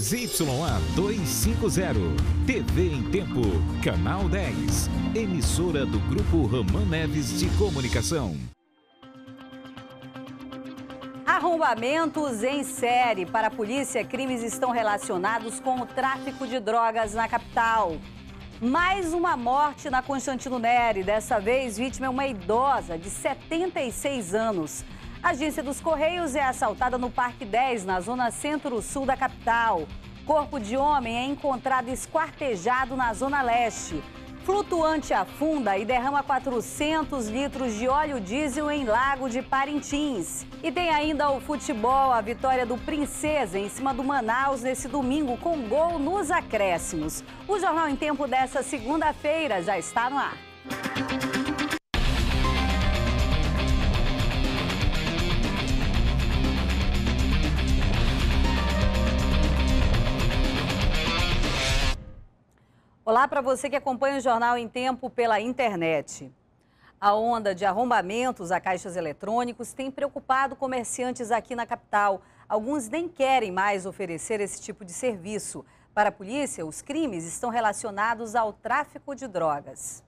ZYA 250. TV em Tempo. Canal 10. Emissora do Grupo Ramã Neves de Comunicação. Arrombamentos em série. Para a polícia, crimes estão relacionados com o tráfico de drogas na capital. Mais uma morte na Constantino Neri. Dessa vez, vítima é uma idosa de 76 anos. A agência dos Correios é assaltada no Parque 10, na zona centro-sul da capital. Corpo de homem é encontrado esquartejado na zona leste. Flutuante afunda e derrama 400 litros de óleo diesel em Lago de Parintins. E tem ainda o futebol, a vitória do Princesa em cima do Manaus nesse domingo com gol nos acréscimos. O Jornal em Tempo dessa segunda-feira já está no ar. Olá para você que acompanha o Jornal em Tempo pela internet. A onda de arrombamentos a caixas eletrônicos tem preocupado comerciantes aqui na capital. Alguns nem querem mais oferecer esse tipo de serviço. Para a polícia, os crimes estão relacionados ao tráfico de drogas.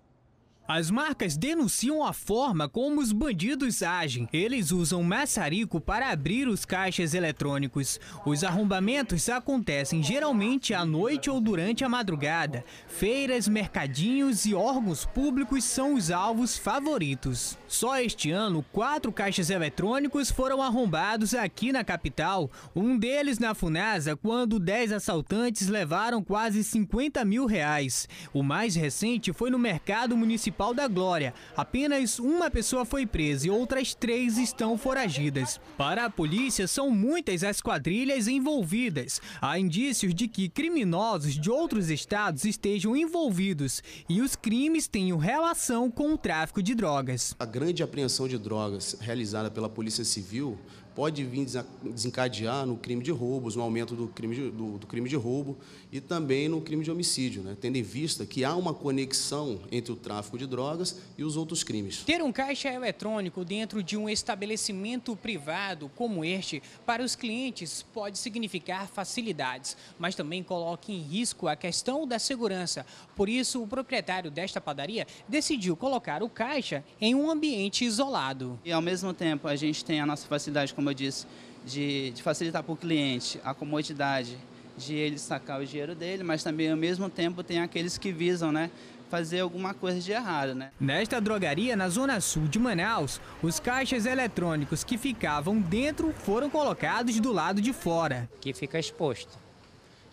As marcas denunciam a forma como os bandidos agem. Eles usam maçarico para abrir os caixas eletrônicos. Os arrombamentos acontecem geralmente à noite ou durante a madrugada. Feiras, mercadinhos e órgãos públicos são os alvos favoritos. Só este ano, quatro caixas eletrônicos foram arrombados aqui na capital. Um deles na Funasa, quando dez assaltantes levaram quase 50 mil reais. O mais recente foi no mercado municipal Municipal da Glória. Apenas uma pessoa foi presa e outras três estão foragidas. Para a polícia, são muitas as quadrilhas envolvidas. Há indícios de que criminosos de outros estados estejam envolvidos e os crimes tenham relação com o tráfico de drogas. A grande apreensão de drogas realizada pela Polícia Civil pode vir desencadear no crime de roubos, no aumento do crime de, do, do crime de roubo e também no crime de homicídio, né? tendo em vista que há uma conexão entre o tráfico de drogas e os outros crimes. Ter um caixa eletrônico dentro de um estabelecimento privado como este, para os clientes, pode significar facilidades, mas também coloca em risco a questão da segurança. Por isso, o proprietário desta padaria decidiu colocar o caixa em um ambiente isolado. E ao mesmo tempo, a gente tem a nossa facilidade com como eu disse, de, de facilitar para o cliente a comodidade de ele sacar o dinheiro dele, mas também ao mesmo tempo tem aqueles que visam, né? fazer alguma coisa de errado, né? Nesta drogaria, na zona sul de Manaus, os caixas eletrônicos que ficavam dentro foram colocados do lado de fora. Que fica exposto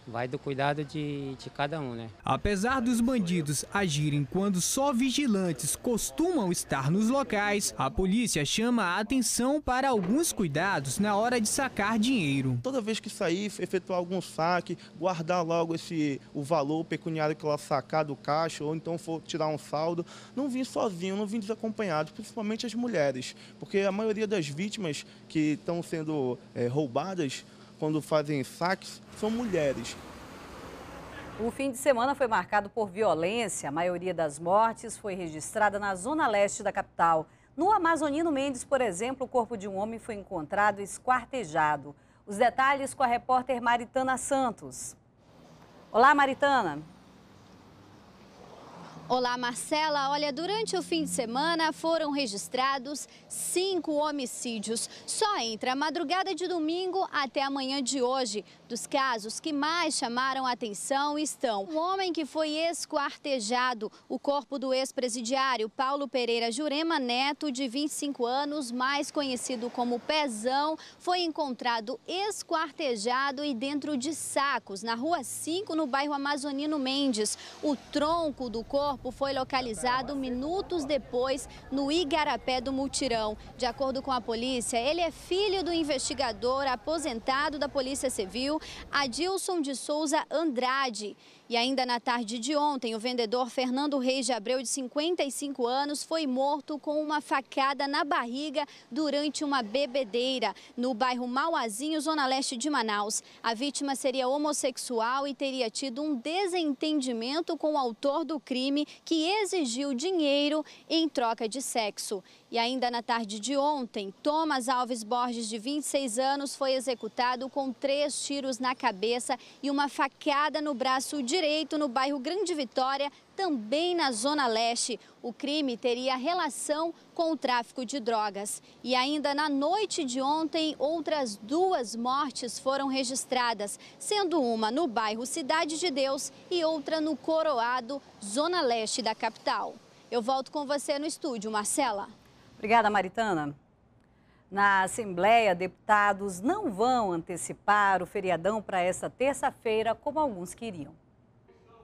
vai do cuidado de, de cada um, né? Apesar dos bandidos agirem quando só vigilantes costumam estar nos locais, a polícia chama a atenção para alguns cuidados na hora de sacar dinheiro. Toda vez que sair, efetuar algum saque, guardar logo esse, o valor pecuniário que ela sacar do caixa, ou então for tirar um saldo, não vim sozinho, não vim desacompanhado, principalmente as mulheres, porque a maioria das vítimas que estão sendo é, roubadas quando fazem saques, são mulheres. O fim de semana foi marcado por violência. A maioria das mortes foi registrada na zona leste da capital. No Amazonino Mendes, por exemplo, o corpo de um homem foi encontrado esquartejado. Os detalhes com a repórter Maritana Santos. Olá, Maritana. Olá, Marcela. Olha, durante o fim de semana foram registrados cinco homicídios, só entre a madrugada de domingo até a manhã de hoje. Dos casos que mais chamaram a atenção estão um homem que foi esquartejado, o corpo do ex-presidiário Paulo Pereira Jurema Neto, de 25 anos, mais conhecido como Pezão, foi encontrado esquartejado e dentro de sacos, na Rua 5, no bairro Amazonino Mendes. O tronco do corpo corpo foi localizado minutos depois no Igarapé do Multirão. De acordo com a polícia, ele é filho do investigador aposentado da Polícia Civil, Adilson de Souza Andrade. E ainda na tarde de ontem, o vendedor Fernando Reis de Abreu, de 55 anos, foi morto com uma facada na barriga durante uma bebedeira no bairro Mauazinho, zona leste de Manaus. A vítima seria homossexual e teria tido um desentendimento com o autor do crime, que exigiu dinheiro em troca de sexo. E ainda na tarde de ontem, Thomas Alves Borges, de 26 anos, foi executado com três tiros na cabeça e uma facada no braço direito no bairro Grande Vitória, também na Zona Leste. O crime teria relação com o tráfico de drogas. E ainda na noite de ontem, outras duas mortes foram registradas, sendo uma no bairro Cidade de Deus e outra no Coroado, Zona Leste da capital. Eu volto com você no estúdio, Marcela. Obrigada, Maritana. Na Assembleia, deputados não vão antecipar o feriadão para esta terça-feira, como alguns queriam.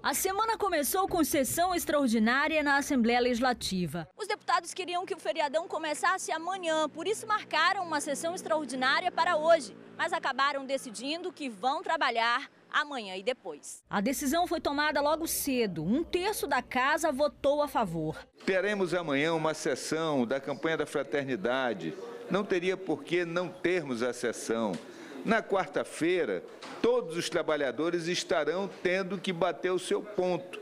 A semana começou com sessão extraordinária na Assembleia Legislativa. Os deputados queriam que o feriadão começasse amanhã, por isso marcaram uma sessão extraordinária para hoje, mas acabaram decidindo que vão trabalhar amanhã e depois. A decisão foi tomada logo cedo. Um terço da casa votou a favor. Teremos amanhã uma sessão da campanha da fraternidade. Não teria por que não termos a sessão. Na quarta-feira, todos os trabalhadores estarão tendo que bater o seu ponto.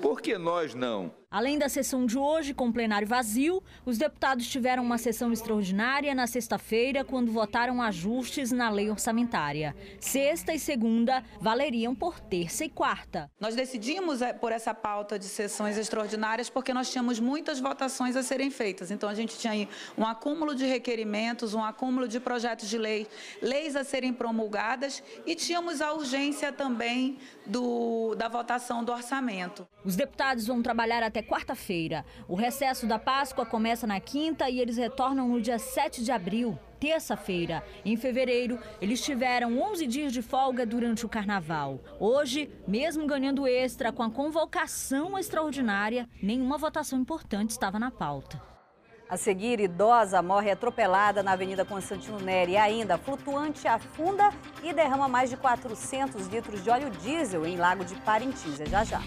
Por que nós não? Além da sessão de hoje, com plenário vazio, os deputados tiveram uma sessão extraordinária na sexta-feira, quando votaram ajustes na lei orçamentária. Sexta e segunda valeriam por terça e quarta. Nós decidimos é, por essa pauta de sessões extraordinárias porque nós tínhamos muitas votações a serem feitas. Então, a gente tinha um acúmulo de requerimentos, um acúmulo de projetos de lei, leis a serem promulgadas e tínhamos a urgência também do, da votação do orçamento. Os deputados vão trabalhar até até quarta-feira. O recesso da Páscoa começa na quinta e eles retornam no dia 7 de abril, terça-feira. Em fevereiro, eles tiveram 11 dias de folga durante o carnaval. Hoje, mesmo ganhando extra com a convocação extraordinária, nenhuma votação importante estava na pauta. A seguir, idosa morre atropelada na Avenida Constantino Neri. E ainda, flutuante afunda e derrama mais de 400 litros de óleo diesel em Lago de Parintins. É já já.